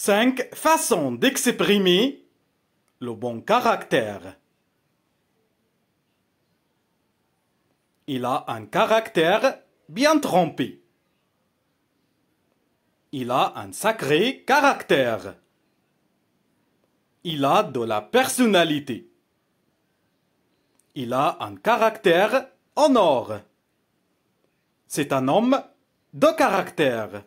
Cinq façons d'exprimer le bon caractère. Il a un caractère bien trempé. Il a un sacré caractère. Il a de la personnalité. Il a un caractère en or. C'est un homme de caractère.